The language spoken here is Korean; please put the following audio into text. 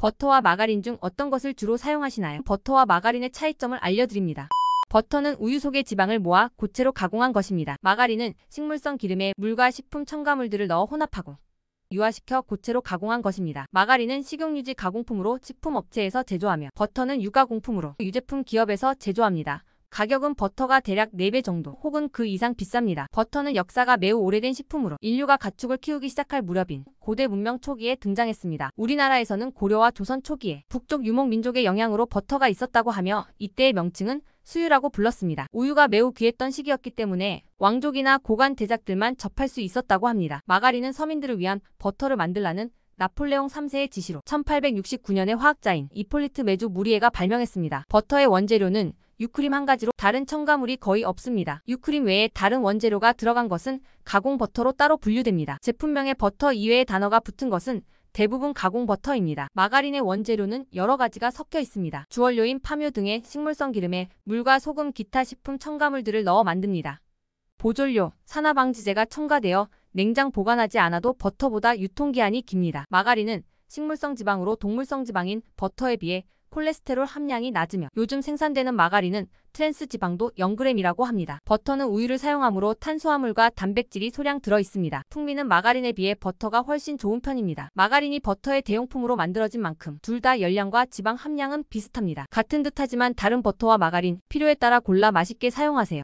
버터와 마가린 중 어떤 것을 주로 사용하시나요? 버터와 마가린의 차이점을 알려드립니다. 버터는 우유 속의 지방을 모아 고체로 가공한 것입니다. 마가린은 식물성 기름에 물과 식품 첨가물들을 넣어 혼합하고 유화시켜 고체로 가공한 것입니다. 마가린은 식용유지 가공품으로 식품업체에서 제조하며 버터는 유가공품으로 유제품 기업에서 제조합니다. 가격은 버터가 대략 4배 정도 혹은 그 이상 비쌉니다. 버터는 역사가 매우 오래된 식품으로 인류가 가축을 키우기 시작할 무렵인 고대 문명 초기에 등장했습니다. 우리나라에서는 고려와 조선 초기에 북쪽 유목민족의 영향으로 버터가 있었다고 하며 이때의 명칭은 수유라고 불렀습니다. 우유가 매우 귀했던 시기였기 때문에 왕족이나 고관 대작들만 접할 수 있었다고 합니다. 마가리는 서민들을 위한 버터를 만들라는 나폴레옹 3세의 지시로 1869년에 화학자인 이폴리트 메주 무리에가 발명했습니다. 버터의 원재료는 유크림 한 가지로 다른 첨가물이 거의 없습니다. 유크림 외에 다른 원재료가 들어간 것은 가공 버터로 따로 분류됩니다. 제품명에 버터 이외의 단어가 붙은 것은 대부분 가공 버터입니다. 마가린의 원재료는 여러 가지가 섞여 있습니다. 주원료인 파묘 등의 식물성 기름에 물과 소금 기타 식품 첨가물들을 넣어 만듭니다. 보존료, 산화방지제가 첨가되어 냉장 보관하지 않아도 버터보다 유통기한이 깁니다. 마가린은 식물성 지방으로 동물성 지방인 버터에 비해 콜레스테롤 함량이 낮으며 요즘 생산되는 마가린은 트랜스 지방도 0g이라고 합니다. 버터는 우유를 사용하므로 탄수화물과 단백질이 소량 들어있습니다. 풍미는 마가린에 비해 버터가 훨씬 좋은 편입니다. 마가린이 버터의 대용품으로 만들어진 만큼 둘 다 열량과 지방 함량은 비슷합니다. 같은 듯하지만 다른 버터와 마가린 필요에 따라 골라 맛있게 사용하세요.